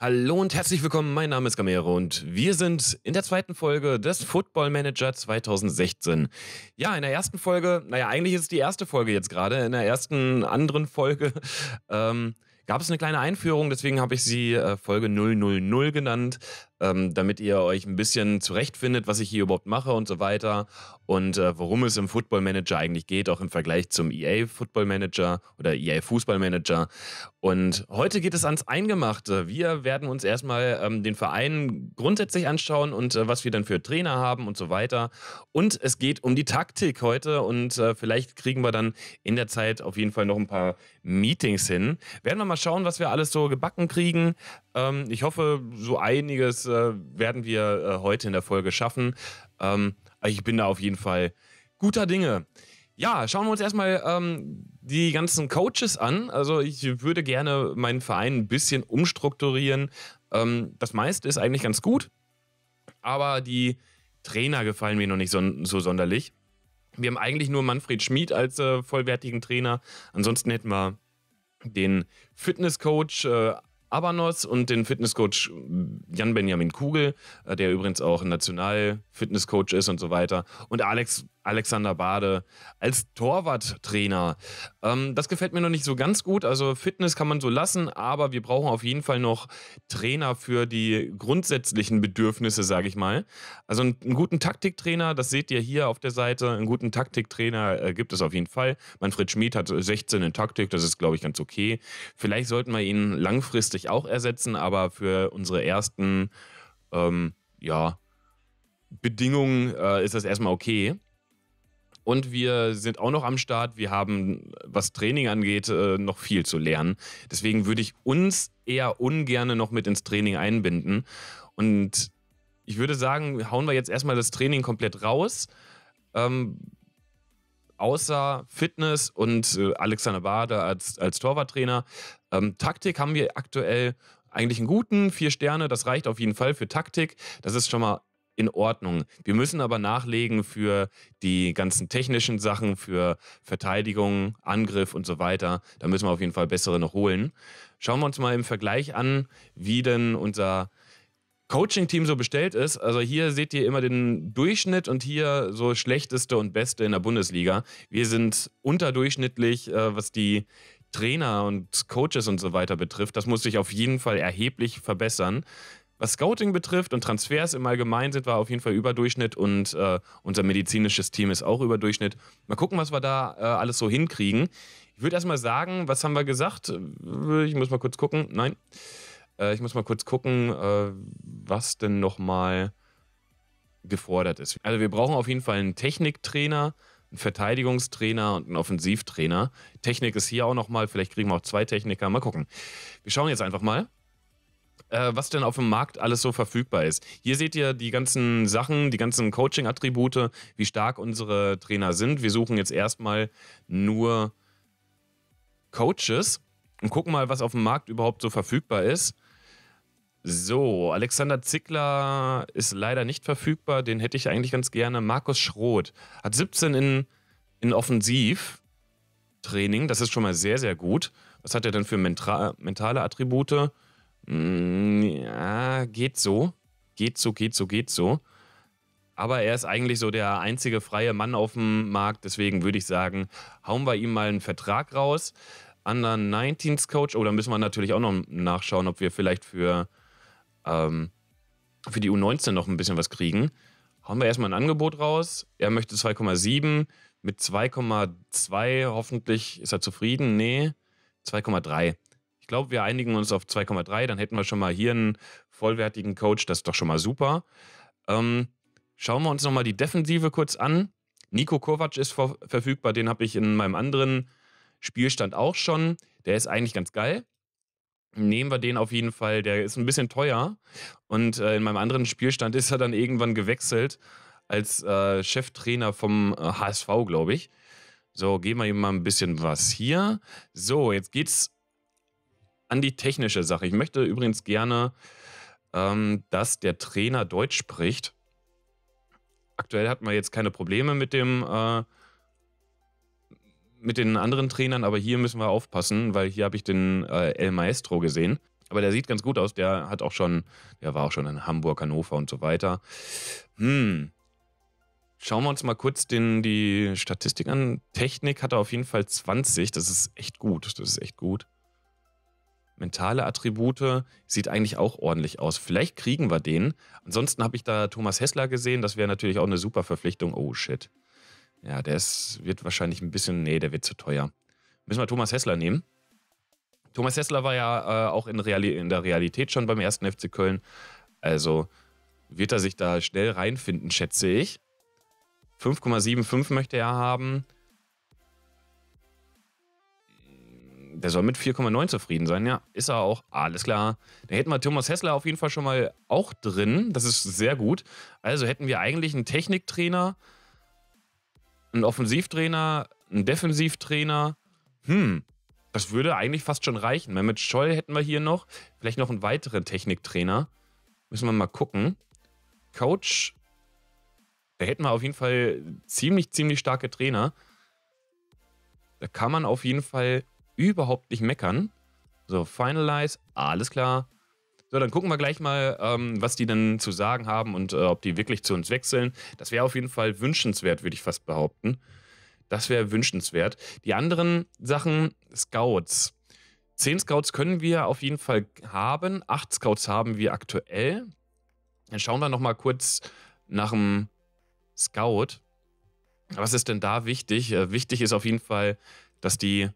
Hallo und herzlich willkommen, mein Name ist Gamero und wir sind in der zweiten Folge des Football Manager 2016. Ja, in der ersten Folge, naja, eigentlich ist es die erste Folge jetzt gerade, in der ersten anderen Folge ähm, gab es eine kleine Einführung, deswegen habe ich sie äh, Folge 000 genannt ähm, damit ihr euch ein bisschen zurechtfindet, was ich hier überhaupt mache und so weiter und äh, worum es im Football Manager eigentlich geht, auch im Vergleich zum EA Football Manager oder EA Fußball Manager. Und heute geht es ans Eingemachte. Wir werden uns erstmal ähm, den Verein grundsätzlich anschauen und äh, was wir dann für Trainer haben und so weiter. Und es geht um die Taktik heute und äh, vielleicht kriegen wir dann in der Zeit auf jeden Fall noch ein paar Meetings hin. Werden wir mal schauen, was wir alles so gebacken kriegen. Ähm, ich hoffe, so einiges äh, werden wir äh, heute in der Folge schaffen. Ähm, ich bin da auf jeden Fall guter Dinge. Ja, schauen wir uns erstmal ähm, die ganzen Coaches an. Also ich würde gerne meinen Verein ein bisschen umstrukturieren. Ähm, das meiste ist eigentlich ganz gut, aber die Trainer gefallen mir noch nicht so, so sonderlich. Wir haben eigentlich nur Manfred Schmid als äh, vollwertigen Trainer. Ansonsten hätten wir den Fitnesscoach äh, Abanos und den Fitnesscoach äh, Jan Benjamin Kugel, äh, der übrigens auch National-Fitnesscoach ist und so weiter. Und Alex Alexander Bade als Torwarttrainer. Ähm, das gefällt mir noch nicht so ganz gut. Also Fitness kann man so lassen, aber wir brauchen auf jeden Fall noch Trainer für die grundsätzlichen Bedürfnisse, sage ich mal. Also einen, einen, guten Taktiktrainer, das seht ihr hier auf der Seite, einen guten Taktiktrainer äh, gibt es auf jeden Fall. Manfred Schmid hat 16 in Taktik, das ist, glaube ich, ganz okay. Vielleicht sollten wir ihn langfristig auch ersetzen, aber für unsere ersten ähm, ja, Bedingungen äh, ist das erstmal okay. Und wir sind auch noch am Start. Wir haben, was Training angeht, äh, noch viel zu lernen. Deswegen würde ich uns eher ungerne noch mit ins Training einbinden. Und ich würde sagen, hauen wir jetzt erstmal das Training komplett raus. Ähm, außer Fitness und äh, Alexander Bader als, als Torwarttrainer. Ähm, Taktik haben wir aktuell eigentlich einen guten, vier Sterne, das reicht auf jeden Fall für Taktik. Das ist schon mal in Ordnung. Wir müssen aber nachlegen für die ganzen technischen Sachen, für Verteidigung, Angriff und so weiter. Da müssen wir auf jeden Fall bessere noch holen. Schauen wir uns mal im Vergleich an, wie denn unser Coaching-Team so bestellt ist. Also hier seht ihr immer den Durchschnitt und hier so schlechteste und beste in der Bundesliga. Wir sind unterdurchschnittlich, äh, was die Trainer und Coaches und so weiter betrifft. Das muss sich auf jeden Fall erheblich verbessern was Scouting betrifft und Transfers im Allgemeinen sind war auf jeden Fall Überdurchschnitt und äh, unser medizinisches Team ist auch Überdurchschnitt. Mal gucken, was wir da äh, alles so hinkriegen. Ich würde erstmal sagen, was haben wir gesagt? Äh, ich muss mal kurz gucken. Nein. Äh, ich muss mal kurz gucken, äh, was denn nochmal gefordert ist. Also wir brauchen auf jeden Fall einen Techniktrainer, einen Verteidigungstrainer und einen Offensivtrainer. Technik ist hier auch nochmal, vielleicht kriegen wir auch zwei Techniker. Mal gucken. Wir schauen jetzt einfach mal äh, was denn auf dem Markt alles so verfügbar ist. Hier seht ihr die ganzen Sachen, die ganzen Coaching-Attribute, wie stark unsere Trainer sind. Wir suchen jetzt erstmal nur Coaches und gucken mal, was auf dem Markt überhaupt so verfügbar ist. So, Alexander Zickler ist leider nicht verfügbar, den hätte ich eigentlich ganz gerne. Markus Schroth hat 17 in, in Offensivtraining, das ist schon mal sehr, sehr gut. Was hat er denn für mentale Attribute? Mm, ja, geht so. Geht so, geht so, geht so. Aber er ist eigentlich so der einzige freie Mann auf dem Markt. Deswegen würde ich sagen, hauen wir ihm mal einen Vertrag raus. Anderen 19s Coach. Oder oh, müssen wir natürlich auch noch nachschauen, ob wir vielleicht für, ähm, für die U19 noch ein bisschen was kriegen. Hauen wir erstmal ein Angebot raus. Er möchte 2,7. Mit 2,2 hoffentlich ist er zufrieden. Nee, 2,3 glaube, wir einigen uns auf 2,3. Dann hätten wir schon mal hier einen vollwertigen Coach. Das ist doch schon mal super. Ähm, schauen wir uns nochmal die Defensive kurz an. Nico Kovac ist verfügbar. Den habe ich in meinem anderen Spielstand auch schon. Der ist eigentlich ganz geil. Nehmen wir den auf jeden Fall. Der ist ein bisschen teuer. Und äh, in meinem anderen Spielstand ist er dann irgendwann gewechselt als äh, Cheftrainer vom äh, HSV, glaube ich. So, geben wir ihm mal ein bisschen was hier. So, jetzt geht's an die technische Sache. Ich möchte übrigens gerne, ähm, dass der Trainer Deutsch spricht. Aktuell hat man jetzt keine Probleme mit dem äh, mit den anderen Trainern, aber hier müssen wir aufpassen, weil hier habe ich den äh, El Maestro gesehen. Aber der sieht ganz gut aus. Der hat auch schon, der war auch schon in Hamburg, Hannover und so weiter. Hm. Schauen wir uns mal kurz den, die Statistik an. Technik hat er auf jeden Fall 20. Das ist echt gut. Das ist echt gut mentale Attribute sieht eigentlich auch ordentlich aus. Vielleicht kriegen wir den. Ansonsten habe ich da Thomas Hessler gesehen. Das wäre natürlich auch eine super Verpflichtung. Oh shit. Ja, der wird wahrscheinlich ein bisschen. Nee, der wird zu teuer. Müssen wir Thomas Hessler nehmen. Thomas Hessler war ja äh, auch in, Reali in der Realität schon beim ersten FC Köln. Also wird er sich da schnell reinfinden, schätze ich. 5,75 möchte er haben. der soll mit 4,9 zufrieden sein, ja. Ist er auch. Alles klar. Da hätten wir Thomas Hessler auf jeden Fall schon mal auch drin. Das ist sehr gut. Also hätten wir eigentlich einen Techniktrainer, einen Offensivtrainer, einen Defensivtrainer. Hm, das würde eigentlich fast schon reichen. Mit Scholl hätten wir hier noch. Vielleicht noch einen weiteren Techniktrainer. Müssen wir mal gucken. Coach, da hätten wir auf jeden Fall ziemlich, ziemlich starke Trainer. Da kann man auf jeden Fall überhaupt nicht meckern. So, Finalize, alles klar. So, dann gucken wir gleich mal, ähm, was die denn zu sagen haben und äh, ob die wirklich zu uns wechseln. Das wäre auf jeden Fall wünschenswert, würde ich fast behaupten. Das wäre wünschenswert. Die anderen Sachen, Scouts. Zehn Scouts können wir auf jeden Fall haben. Acht Scouts haben wir aktuell. Dann schauen wir nochmal kurz nach dem Scout. Was ist denn da wichtig? Äh, wichtig ist auf jeden Fall, dass die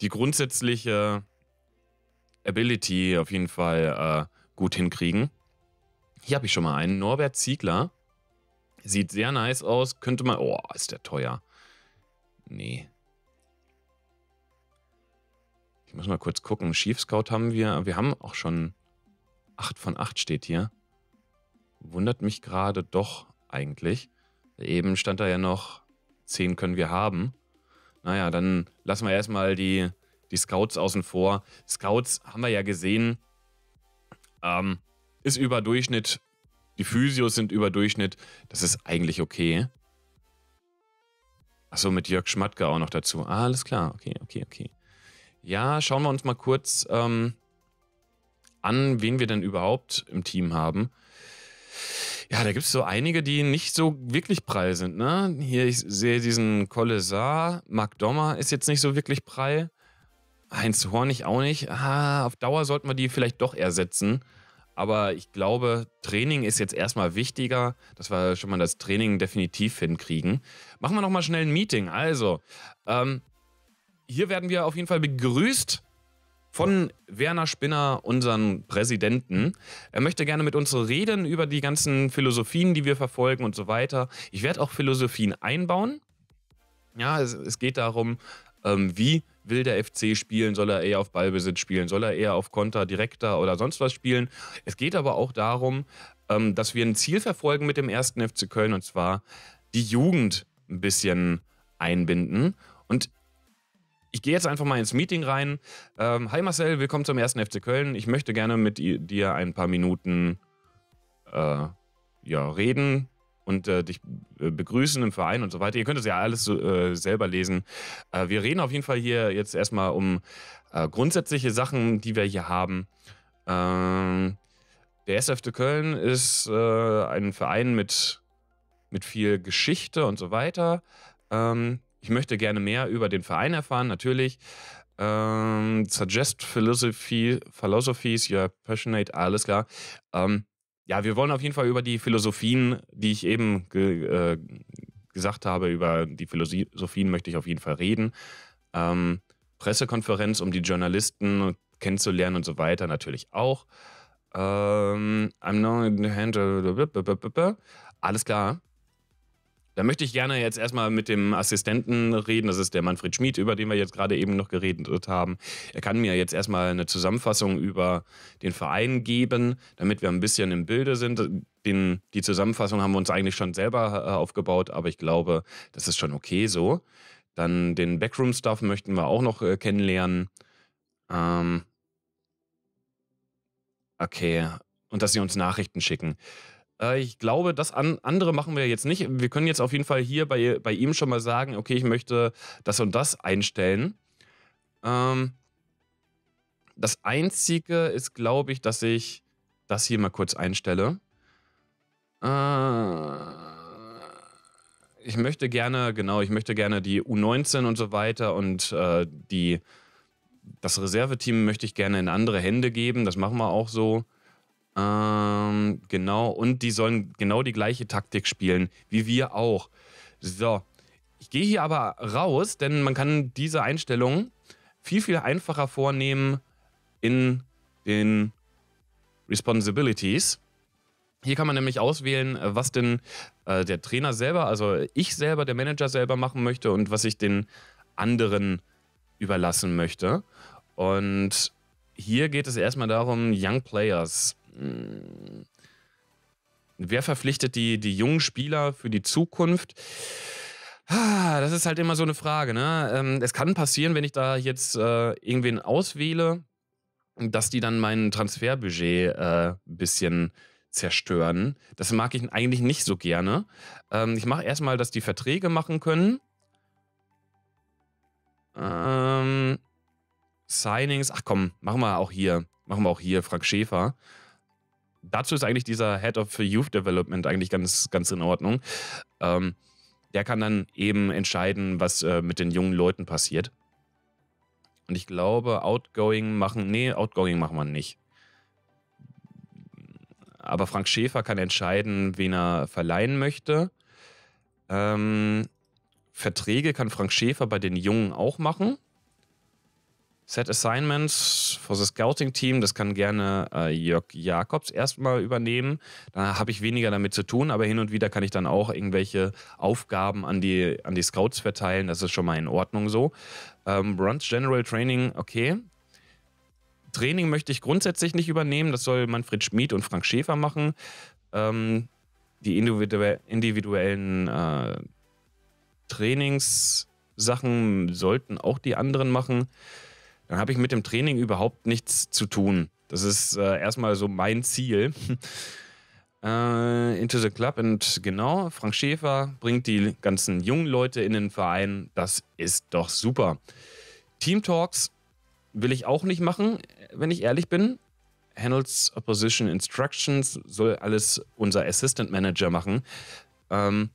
die grundsätzliche Ability auf jeden Fall äh, gut hinkriegen. Hier habe ich schon mal einen. Norbert Ziegler. Sieht sehr nice aus. Könnte man... Oh, ist der teuer. Nee. Ich muss mal kurz gucken. Chief Scout haben wir. Wir haben auch schon 8 von 8 steht hier. Wundert mich gerade doch eigentlich. Eben stand da ja noch 10 können wir haben. Naja, dann lassen wir erstmal die, die Scouts außen vor. Scouts haben wir ja gesehen, ähm, ist über Durchschnitt. Die Physios sind über Durchschnitt. Das ist eigentlich okay. Achso, mit Jörg Schmatke auch noch dazu. Ah, alles klar. Okay, okay, okay. Ja, schauen wir uns mal kurz ähm, an, wen wir denn überhaupt im Team haben. Ja, da gibt es so einige, die nicht so wirklich prall sind. Ne? Hier, ich sehe diesen Collesar, Mark Dommer ist jetzt nicht so wirklich prall. Heinz Hornig auch nicht. Ah, auf Dauer sollten wir die vielleicht doch ersetzen. Aber ich glaube, Training ist jetzt erstmal wichtiger, dass wir schon mal das Training definitiv hinkriegen. Machen wir nochmal schnell ein Meeting. Also, ähm, hier werden wir auf jeden Fall begrüßt von Werner Spinner, unserem Präsidenten. Er möchte gerne mit uns reden über die ganzen Philosophien, die wir verfolgen und so weiter. Ich werde auch Philosophien einbauen. Ja, es, es geht darum, ähm, wie will der FC spielen? Soll er eher auf Ballbesitz spielen? Soll er eher auf Konter, direkter oder sonst was spielen? Es geht aber auch darum, ähm, dass wir ein Ziel verfolgen mit dem ersten FC Köln und zwar die Jugend ein bisschen einbinden. Und ich gehe jetzt einfach mal ins Meeting rein. Ähm, hi Marcel, willkommen zum ersten FC Köln. Ich möchte gerne mit dir ein paar Minuten äh, ja, reden und äh, dich äh, begrüßen im Verein und so weiter. Ihr könnt es ja alles äh, selber lesen. Äh, wir reden auf jeden Fall hier jetzt erstmal um äh, grundsätzliche Sachen, die wir hier haben. Ähm, der SFT Köln ist ein Verein mit, mit viel Geschichte und so weiter. Ähm, ich möchte gerne mehr über den Verein erfahren, natürlich. Ähm, suggest philosophy, philosophies you're passionate, alles klar. Ähm, ja, wir wollen auf jeden Fall über die Philosophien, die ich eben ge äh, gesagt habe, über die Philosophien möchte ich auf jeden Fall reden. Ähm, Pressekonferenz, um die Journalisten kennenzulernen und so weiter, natürlich auch. Ähm, I'm not in the hand. Äh, alles klar. Da möchte ich gerne jetzt erstmal mit dem Assistenten reden. Das ist der Manfred Schmid, über den wir jetzt gerade eben noch geredet haben. Er kann mir jetzt erstmal eine Zusammenfassung über den Verein geben, damit wir ein bisschen im Bilde sind. Den, die Zusammenfassung haben wir uns eigentlich schon selber äh, aufgebaut, aber ich glaube, das ist schon okay so. Dann den Backroom-Stuff möchten wir auch noch äh, kennenlernen. Ähm okay, und dass sie uns Nachrichten schicken. Äh, ich glaube, das andere machen wir jetzt nicht. Wir können jetzt auf jeden Fall hier bei, bei ihm schon mal sagen, okay, ich möchte das und das einstellen. Ähm, das Einzige ist, glaube ich, dass ich das hier mal kurz einstelle. Äh, ich möchte gerne, genau, ich möchte gerne die U19 und so weiter und äh, die, das Reserveteam möchte ich gerne in andere Hände geben. Das machen wir auch so. Ähm, genau, und die sollen genau die gleiche Taktik spielen, wie wir auch. So, ich gehe hier aber raus, denn man kann diese Einstellung viel, viel einfacher vornehmen in den Responsibilities. Hier kann man nämlich auswählen, äh, was denn äh, der Trainer selber, also ich selber, der Manager selber machen möchte und was ich den anderen überlassen möchte. Und hier geht es erstmal darum, Young Players hm. wer verpflichtet die, die jungen Spieler für die Zukunft? Ah, das ist halt immer so eine Frage. Ne? Ähm, es kann passieren, wenn ich da jetzt äh, irgendwen auswähle, dass die dann mein Transferbudget ein äh, bisschen zerstören. Das mag ich eigentlich nicht so gerne. Ähm, ich mache erstmal, dass die Verträge machen können. Ähm, Signings, ach komm, machen wir auch hier. Machen wir auch hier Frank Schäfer dazu ist eigentlich dieser Head of Youth Development eigentlich ganz, ganz in Ordnung. Ähm, der kann dann eben entscheiden, was äh, mit den jungen Leuten passiert. Und ich glaube, Outgoing machen, nee, Outgoing machen wir nicht. Aber Frank Schäfer kann entscheiden, wen er verleihen möchte. Ähm, Verträge kann Frank Schäfer bei den Jungen auch machen. Set Assignments for the Scouting-Team, das kann gerne äh, Jörg Jakobs erstmal übernehmen. Da habe ich weniger damit zu tun, aber hin und wieder kann ich dann auch irgendwelche Aufgaben an die, an die Scouts verteilen. Das ist schon mal in Ordnung so. Ähm, Brunch General Training, okay. Training möchte ich grundsätzlich nicht übernehmen. Das soll Manfred Schmid und Frank Schäfer machen. Ähm, die individuellen äh, Trainingssachen sollten auch die anderen machen dann habe ich mit dem Training überhaupt nichts zu tun. Das ist äh, erstmal so mein Ziel. äh, Into the Club und genau, Frank Schäfer bringt die ganzen jungen Leute in den Verein. Das ist doch super. Team Talks will ich auch nicht machen, wenn ich ehrlich bin. Handles Opposition Instructions soll alles unser Assistant Manager machen. Ähm,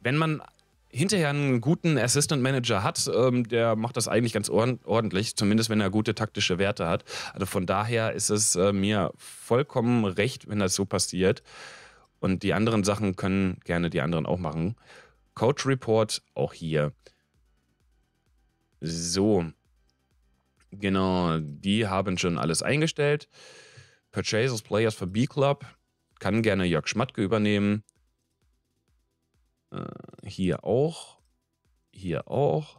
wenn man hinterher einen guten Assistant Manager hat, ähm, der macht das eigentlich ganz ordentlich, zumindest wenn er gute taktische Werte hat. Also von daher ist es äh, mir vollkommen recht, wenn das so passiert. Und die anderen Sachen können gerne die anderen auch machen. Coach Report auch hier. So. Genau, die haben schon alles eingestellt. Purchases Players for B-Club kann gerne Jörg Schmatke übernehmen. Äh, hier auch, hier auch.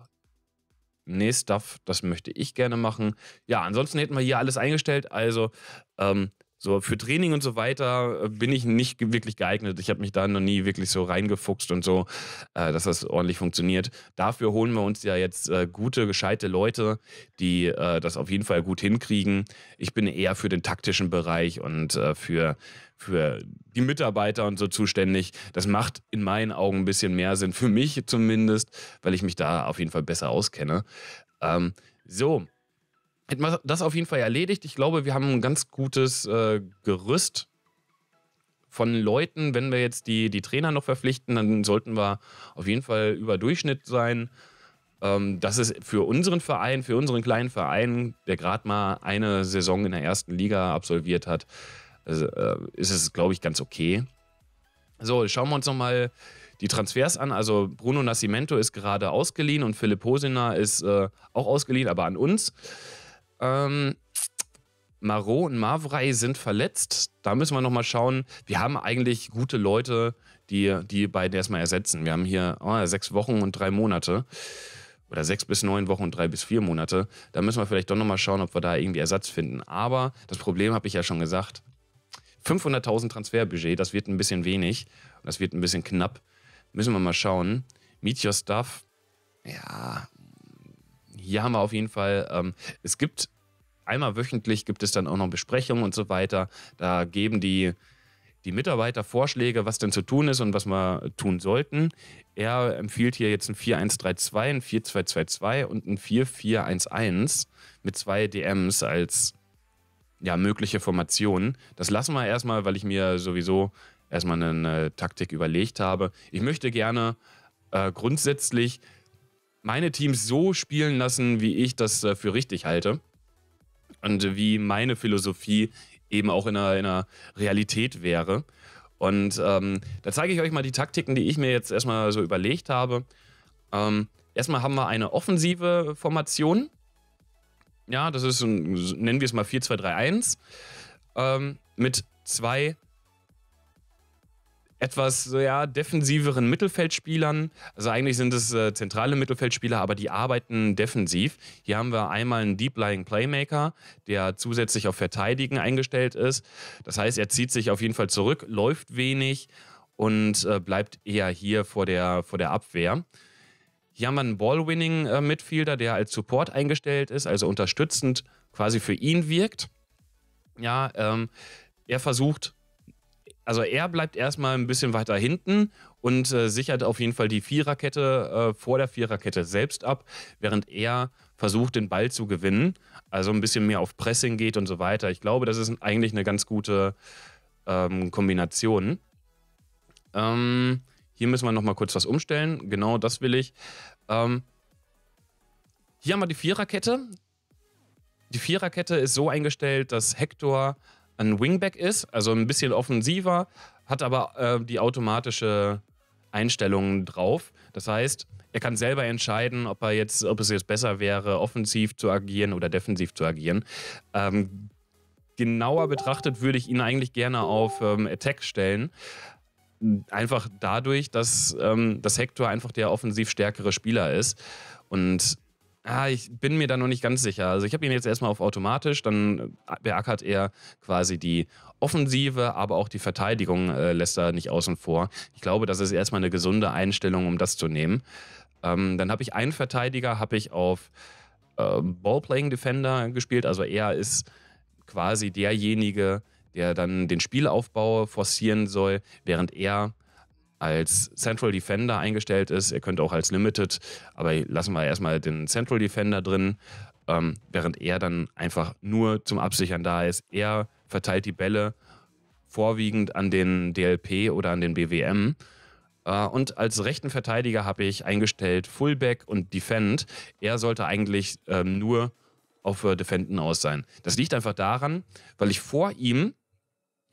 Nee, Stuff, das möchte ich gerne machen. Ja, ansonsten hätten wir hier alles eingestellt. Also ähm, so, für Training und so weiter äh, bin ich nicht wirklich geeignet. Ich habe mich da noch nie wirklich so reingefuchst und so, äh, dass das ordentlich funktioniert. Dafür holen wir uns ja jetzt äh, gute, gescheite Leute, die äh, das auf jeden Fall gut hinkriegen. Ich bin eher für den taktischen Bereich und äh, für, für die Mitarbeiter und so zuständig. Das macht in meinen Augen ein bisschen mehr Sinn, für mich zumindest, weil ich mich da auf jeden Fall besser auskenne. Ähm, so, hätten wir das auf jeden Fall erledigt. Ich glaube, wir haben ein ganz gutes äh, Gerüst von Leuten. Wenn wir jetzt die, die Trainer noch verpflichten, dann sollten wir auf jeden Fall über Durchschnitt sein. Ähm, das ist für unseren Verein, für unseren kleinen Verein, der gerade mal eine Saison in der ersten Liga absolviert hat, also, äh, ist es, glaube ich, ganz okay. So, schauen wir uns nochmal die Transfers an. Also Bruno Nascimento ist gerade ausgeliehen und Philipp Hosina ist äh, auch ausgeliehen, aber an uns. Ähm, Marot und Mavrei sind verletzt. Da müssen wir nochmal schauen. Wir haben eigentlich gute Leute, die die beiden erstmal ersetzen. Wir haben hier oh, sechs Wochen und drei Monate. Oder sechs bis neun Wochen und drei bis vier Monate. Da müssen wir vielleicht doch nochmal schauen, ob wir da irgendwie Ersatz finden. Aber das Problem habe ich ja schon gesagt. 500.000 Transferbudget, das wird ein bisschen wenig. Das wird ein bisschen knapp. Müssen wir mal schauen. Meet Your Stuff. Ja, hier haben wir auf jeden Fall, ähm, es gibt einmal wöchentlich gibt es dann auch noch Besprechungen und so weiter. Da geben die, die Mitarbeiter Vorschläge, was denn zu tun ist und was wir tun sollten. Er empfiehlt hier jetzt ein 4132, ein 4222 und ein 4411 mit zwei DMs als ja, mögliche Formationen. Das lassen wir erstmal, weil ich mir sowieso erstmal eine Taktik überlegt habe. Ich möchte gerne äh, grundsätzlich meine Teams so spielen lassen, wie ich das äh, für richtig halte. Und wie meine Philosophie eben auch in einer, in einer Realität wäre. Und ähm, da zeige ich euch mal die Taktiken, die ich mir jetzt erstmal so überlegt habe. Ähm, erstmal haben wir eine offensive Formation. Ja, das ist, ein, nennen wir es mal 4-2-3-1. Ähm, mit zwei etwas ja, defensiveren Mittelfeldspielern. Also eigentlich sind es äh, zentrale Mittelfeldspieler, aber die arbeiten defensiv. Hier haben wir einmal einen Deep Lying Playmaker, der zusätzlich auf Verteidigen eingestellt ist. Das heißt, er zieht sich auf jeden Fall zurück, läuft wenig und äh, bleibt eher hier vor der, vor der Abwehr. Hier haben wir einen Ball-Winning-Midfielder, äh, der als Support eingestellt ist, also unterstützend quasi für ihn wirkt. Ja, ähm, er versucht also er bleibt erstmal ein bisschen weiter hinten und äh, sichert auf jeden Fall die Viererkette äh, vor der Viererkette selbst ab, während er versucht, den Ball zu gewinnen. Also ein bisschen mehr auf Pressing geht und so weiter. Ich glaube, das ist eigentlich eine ganz gute ähm, Kombination. Ähm, hier müssen wir nochmal kurz was umstellen. Genau das will ich. Ähm, hier haben wir die Viererkette. Die Viererkette ist so eingestellt, dass Hector ein Wingback ist, also ein bisschen offensiver, hat aber äh, die automatische Einstellung drauf. Das heißt, er kann selber entscheiden, ob er jetzt, ob es jetzt besser wäre, offensiv zu agieren oder defensiv zu agieren. Ähm, genauer betrachtet würde ich ihn eigentlich gerne auf ähm, Attack stellen. Einfach dadurch, dass, ähm, dass Hector einfach der offensiv stärkere Spieler ist. Und Ah, ich bin mir da noch nicht ganz sicher. Also ich habe ihn jetzt erstmal auf automatisch, dann äh, beackert er quasi die Offensive, aber auch die Verteidigung äh, lässt er nicht außen vor. Ich glaube, das ist erstmal eine gesunde Einstellung, um das zu nehmen. Ähm, dann habe ich einen Verteidiger, habe ich auf äh, Ballplaying Defender gespielt. Also er ist quasi derjenige, der dann den Spielaufbau forcieren soll, während er als Central Defender eingestellt ist. Ihr könnt auch als Limited, aber lassen wir erstmal den Central Defender drin, ähm, während er dann einfach nur zum Absichern da ist. Er verteilt die Bälle vorwiegend an den DLP oder an den BWM. Äh, und als rechten Verteidiger habe ich eingestellt Fullback und Defend. Er sollte eigentlich ähm, nur auf äh, Defenden aus sein. Das liegt einfach daran, weil ich vor ihm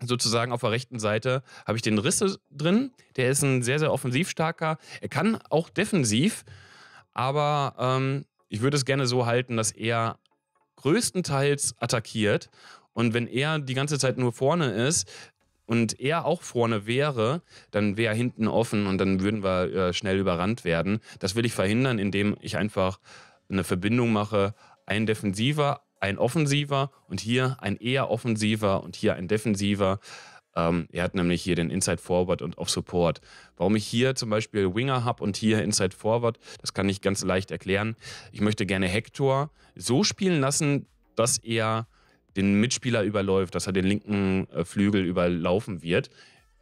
sozusagen auf der rechten Seite habe ich den Risse drin. Der ist ein sehr, sehr offensiv starker. Er kann auch defensiv, aber ähm, ich würde es gerne so halten, dass er größtenteils attackiert. Und wenn er die ganze Zeit nur vorne ist und er auch vorne wäre, dann wäre hinten offen und dann würden wir äh, schnell überrannt werden. Das will ich verhindern, indem ich einfach eine Verbindung mache. Ein defensiver, ein Offensiver und hier ein eher Offensiver und hier ein Defensiver. Ähm, er hat nämlich hier den Inside Forward und auch Support. Warum ich hier zum Beispiel Winger habe und hier Inside Forward, das kann ich ganz leicht erklären. Ich möchte gerne Hector so spielen lassen, dass er den Mitspieler überläuft, dass er den linken äh, Flügel überlaufen wird.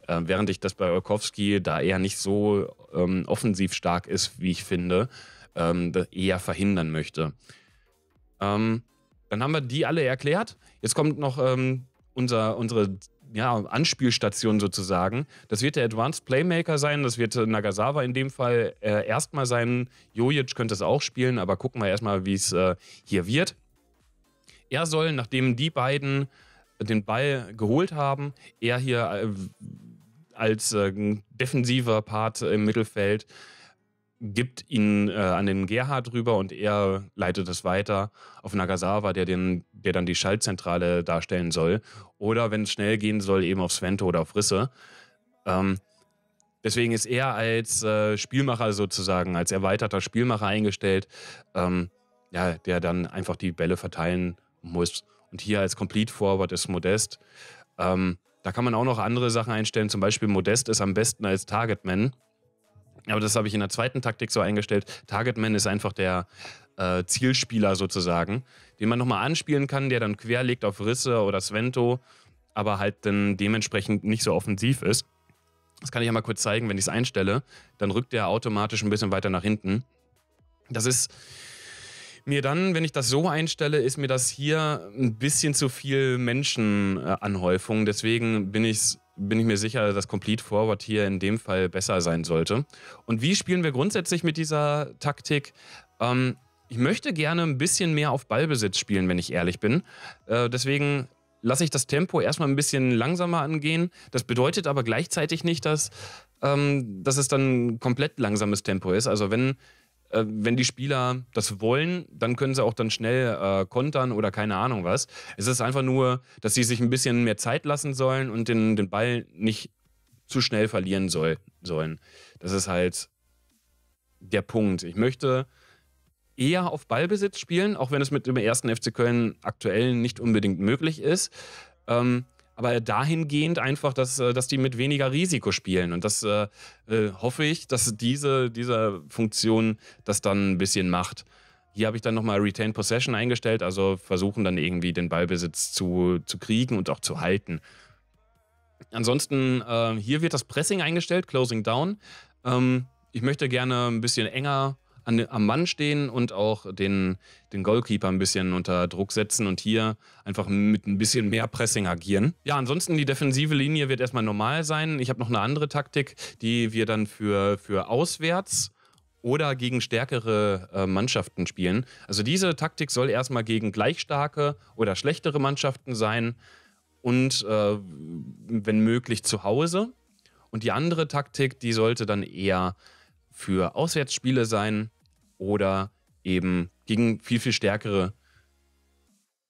Äh, während ich das bei Olkowski, da er nicht so ähm, offensiv stark ist, wie ich finde, ähm, eher verhindern möchte. Ähm, dann haben wir die alle erklärt. Jetzt kommt noch ähm, unser, unsere ja, Anspielstation sozusagen. Das wird der Advanced Playmaker sein, das wird äh, Nagasawa in dem Fall äh, erstmal sein. Jojic könnte es auch spielen, aber gucken wir erstmal, wie es äh, hier wird. Er soll, nachdem die beiden den Ball geholt haben, er hier äh, als äh, defensiver Part im Mittelfeld gibt ihn äh, an den Gerhard rüber und er leitet es weiter auf Nagasawa, der, den, der dann die Schaltzentrale darstellen soll. Oder wenn es schnell gehen soll, eben auf Svento oder auf Risse. Ähm, deswegen ist er als äh, Spielmacher sozusagen, als erweiterter Spielmacher eingestellt, ähm, ja, der dann einfach die Bälle verteilen muss. Und hier als Complete Forward ist Modest. Ähm, da kann man auch noch andere Sachen einstellen. Zum Beispiel Modest ist am besten als Targetman aber das habe ich in der zweiten Taktik so eingestellt. Targetman ist einfach der äh, Zielspieler sozusagen, den man nochmal anspielen kann, der dann querlegt auf Risse oder Svento, aber halt dann dementsprechend nicht so offensiv ist. Das kann ich ja mal kurz zeigen, wenn ich es einstelle. Dann rückt der automatisch ein bisschen weiter nach hinten. Das ist mir dann, wenn ich das so einstelle, ist mir das hier ein bisschen zu viel Menschenanhäufung. Deswegen bin ich es bin ich mir sicher, dass Complete Forward hier in dem Fall besser sein sollte. Und wie spielen wir grundsätzlich mit dieser Taktik? Ähm, ich möchte gerne ein bisschen mehr auf Ballbesitz spielen, wenn ich ehrlich bin. Äh, deswegen lasse ich das Tempo erstmal ein bisschen langsamer angehen. Das bedeutet aber gleichzeitig nicht, dass, ähm, dass es dann komplett langsames Tempo ist. Also wenn äh, wenn die Spieler das wollen, dann können sie auch dann schnell äh, kontern oder keine Ahnung was. Es ist einfach nur, dass sie sich ein bisschen mehr Zeit lassen sollen und den, den Ball nicht zu schnell verlieren soll, sollen. Das ist halt der Punkt. Ich möchte eher auf Ballbesitz spielen, auch wenn es mit dem ersten FC Köln aktuell nicht unbedingt möglich ist. Ähm, aber dahingehend einfach, dass, äh, dass die mit weniger Risiko spielen. Und das äh, äh hoffe ich, dass diese, diese Funktion das dann ein bisschen macht. Hier habe ich dann nochmal Retain Possession eingestellt, also versuchen dann irgendwie den Ballbesitz zu, zu kriegen und auch zu halten. Ansonsten, äh, hier wird das Pressing eingestellt, Closing Down. Ähm, ich möchte gerne ein bisschen enger an, am Mann stehen und auch den, den Goalkeeper ein bisschen unter Druck setzen und hier einfach mit ein bisschen mehr Pressing agieren. Ja, ansonsten die defensive Linie wird erstmal normal sein. Ich habe noch eine andere Taktik, die wir dann für, für auswärts oder gegen stärkere äh, Mannschaften spielen. Also diese Taktik soll erstmal gegen gleich starke oder schlechtere Mannschaften sein und äh, wenn möglich zu Hause. Und die andere Taktik, die sollte dann eher für Auswärtsspiele sein oder eben gegen viel, viel stärkere.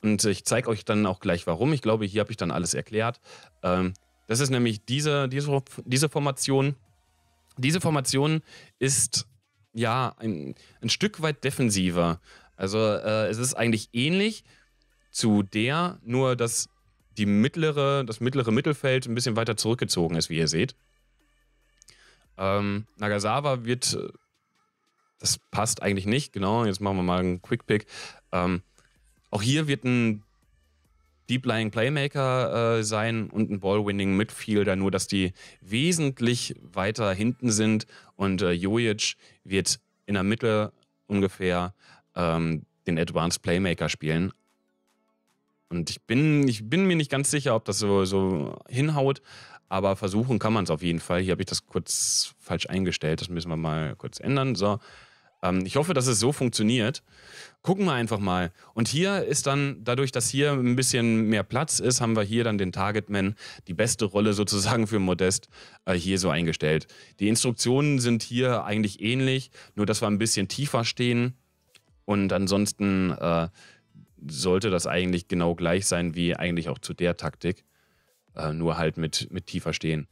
Und ich zeige euch dann auch gleich warum. Ich glaube, hier habe ich dann alles erklärt. Ähm, das ist nämlich diese, diese, diese Formation. Diese Formation ist ja ein, ein Stück weit defensiver. Also äh, es ist eigentlich ähnlich zu der, nur dass die mittlere, das mittlere Mittelfeld ein bisschen weiter zurückgezogen ist, wie ihr seht. Ähm, Nagasawa wird äh, das passt eigentlich nicht. Genau, jetzt machen wir mal einen Quick Pick. Ähm, auch hier wird ein Deep Lying Playmaker äh, sein und ein ball Midfielder, nur dass die wesentlich weiter hinten sind und äh, Jojic wird in der Mitte ungefähr ähm, den Advanced Playmaker spielen. Und ich bin, ich bin mir nicht ganz sicher, ob das so, so hinhaut, aber versuchen kann man es auf jeden Fall. Hier habe ich das kurz falsch eingestellt. Das müssen wir mal kurz ändern. So. Ähm, ich hoffe, dass es so funktioniert. Gucken wir einfach mal. Und hier ist dann, dadurch, dass hier ein bisschen mehr Platz ist, haben wir hier dann den Targetman, die beste Rolle sozusagen für Modest, äh, hier so eingestellt. Die Instruktionen sind hier eigentlich ähnlich, nur dass wir ein bisschen tiefer stehen. Und ansonsten äh, sollte das eigentlich genau gleich sein wie eigentlich auch zu der Taktik äh, nur halt mit, mit tiefer stehen.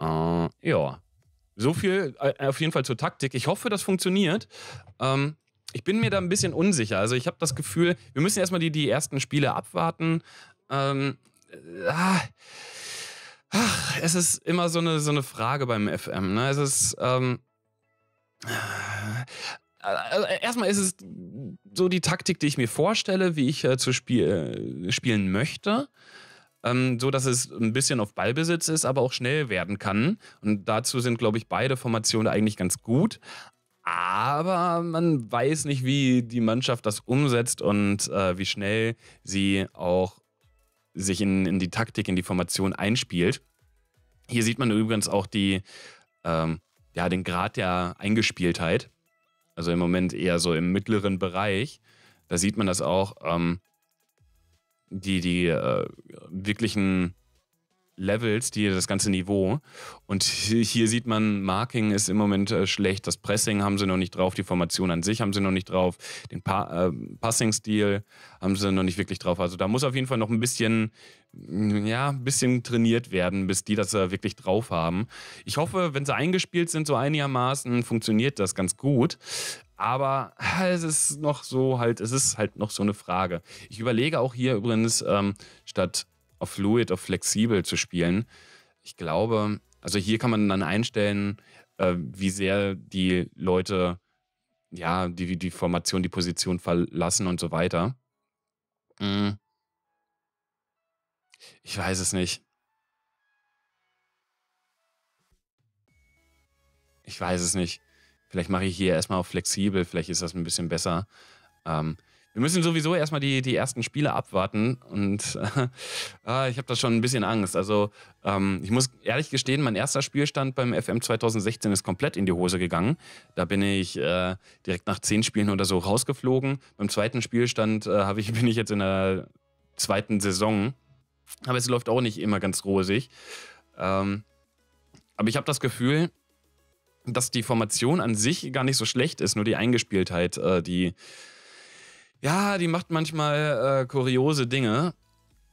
Äh, ja. So viel äh, auf jeden Fall zur Taktik. Ich hoffe, das funktioniert. Ähm, ich bin mir da ein bisschen unsicher. Also ich habe das Gefühl, wir müssen erstmal die, die ersten Spiele abwarten. Ähm, äh, ah, ach, es ist immer so eine, so eine Frage beim FM. Ne? Es ist... Ähm, also erstmal ist es so die Taktik, die ich mir vorstelle, wie ich äh, zu spiel, spielen möchte ähm, so dass es ein bisschen auf Ballbesitz ist, aber auch schnell werden kann. Und dazu sind, glaube ich, beide Formationen eigentlich ganz gut. Aber man weiß nicht, wie die Mannschaft das umsetzt und äh, wie schnell sie auch sich in, in die Taktik, in die Formation einspielt. Hier sieht man übrigens auch die, ähm, ja, den Grad der Eingespieltheit. Also im Moment eher so im mittleren Bereich. Da sieht man das auch. Ähm, die, die äh, wirklichen Levels, die, das ganze Niveau. Und hier sieht man, Marking ist im Moment äh, schlecht, das Pressing haben sie noch nicht drauf, die Formation an sich haben sie noch nicht drauf, den pa äh, Passing-Stil haben sie noch nicht wirklich drauf. Also da muss auf jeden Fall noch ein bisschen, mm, ja, ein bisschen trainiert werden, bis die das äh, wirklich drauf haben. Ich hoffe, wenn sie eingespielt sind, so einigermaßen, funktioniert das ganz gut aber es ist noch so halt, es ist halt noch so eine Frage. Ich überlege auch hier übrigens, ähm, statt auf fluid, auf flexibel zu spielen, ich glaube, also hier kann man dann einstellen, äh, wie sehr die Leute, ja, die, die Formation, die Position verlassen und so weiter. Mhm. Ich weiß es nicht. Ich weiß es nicht. Vielleicht mache ich hier erstmal auf flexibel, vielleicht ist das ein bisschen besser. Ähm, wir müssen sowieso erstmal die, die ersten Spiele abwarten und äh, ich habe da schon ein bisschen Angst. Also ähm, ich muss ehrlich gestehen, mein erster Spielstand beim FM 2016 ist komplett in die Hose gegangen. Da bin ich äh, direkt nach zehn Spielen oder so rausgeflogen. Beim zweiten Spielstand äh, ich, bin ich jetzt in der zweiten Saison. Aber es läuft auch nicht immer ganz rosig. Ähm, aber ich habe das Gefühl, dass die Formation an sich gar nicht so schlecht ist, nur die Eingespieltheit, äh, die. Ja, die macht manchmal äh, kuriose Dinge.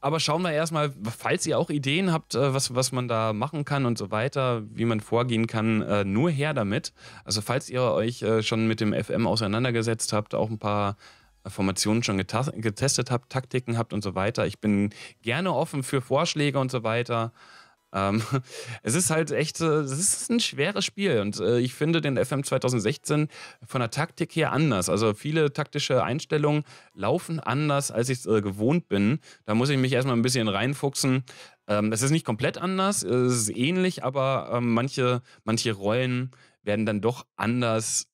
Aber schauen wir erstmal, falls ihr auch Ideen habt, äh, was, was man da machen kann und so weiter, wie man vorgehen kann, äh, nur her damit. Also falls ihr euch äh, schon mit dem FM auseinandergesetzt habt, auch ein paar Formationen schon getestet habt, Taktiken habt und so weiter. Ich bin gerne offen für Vorschläge und so weiter. Ähm, es ist halt echt, äh, es ist ein schweres Spiel und äh, ich finde den FM 2016 von der Taktik her anders. Also viele taktische Einstellungen laufen anders, als ich es äh, gewohnt bin. Da muss ich mich erstmal ein bisschen reinfuchsen. Ähm, es ist nicht komplett anders, äh, es ist ähnlich, aber ähm, manche, manche Rollen werden dann doch anders,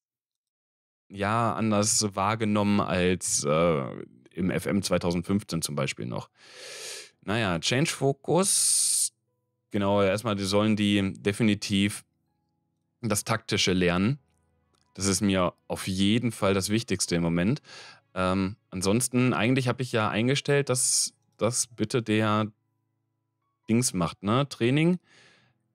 ja, anders wahrgenommen als äh, im FM 2015 zum Beispiel noch. Naja, Change Focus Genau, erstmal die sollen die definitiv das Taktische lernen. Das ist mir auf jeden Fall das Wichtigste im Moment. Ähm, ansonsten, eigentlich habe ich ja eingestellt, dass das bitte der Dings macht, ne? Training.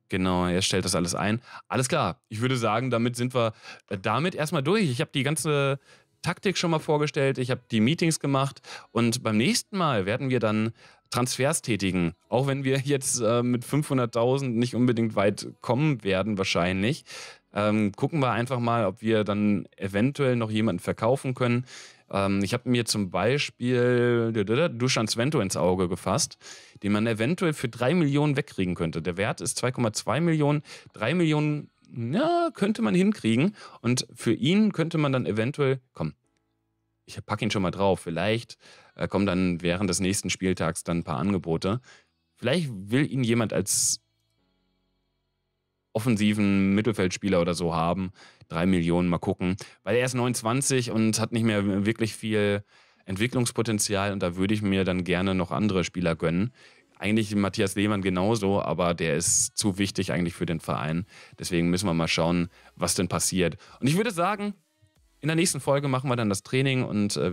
Genau, er stellt das alles ein. Alles klar, ich würde sagen, damit sind wir äh, damit erstmal durch. Ich habe die ganze Taktik schon mal vorgestellt, ich habe die Meetings gemacht und beim nächsten Mal werden wir dann Transfers tätigen. Auch wenn wir jetzt äh, mit 500.000 nicht unbedingt weit kommen werden, wahrscheinlich. Ähm, gucken wir einfach mal, ob wir dann eventuell noch jemanden verkaufen können. Ähm, ich habe mir zum Beispiel Duschan Svento ins Auge gefasst, den man eventuell für 3 Millionen wegkriegen könnte. Der Wert ist 2,2 Millionen. 3 Millionen ja, könnte man hinkriegen. Und für ihn könnte man dann eventuell, komm, ich packe ihn schon mal drauf, vielleicht äh, kommen dann während des nächsten Spieltags dann ein paar Angebote. Vielleicht will ihn jemand als offensiven Mittelfeldspieler oder so haben. Drei Millionen, mal gucken. Weil er ist 29 und hat nicht mehr wirklich viel Entwicklungspotenzial und da würde ich mir dann gerne noch andere Spieler gönnen. Eigentlich Matthias Lehmann genauso, aber der ist zu wichtig eigentlich für den Verein. Deswegen müssen wir mal schauen, was denn passiert. Und ich würde sagen, in der nächsten Folge machen wir dann das Training und wir äh,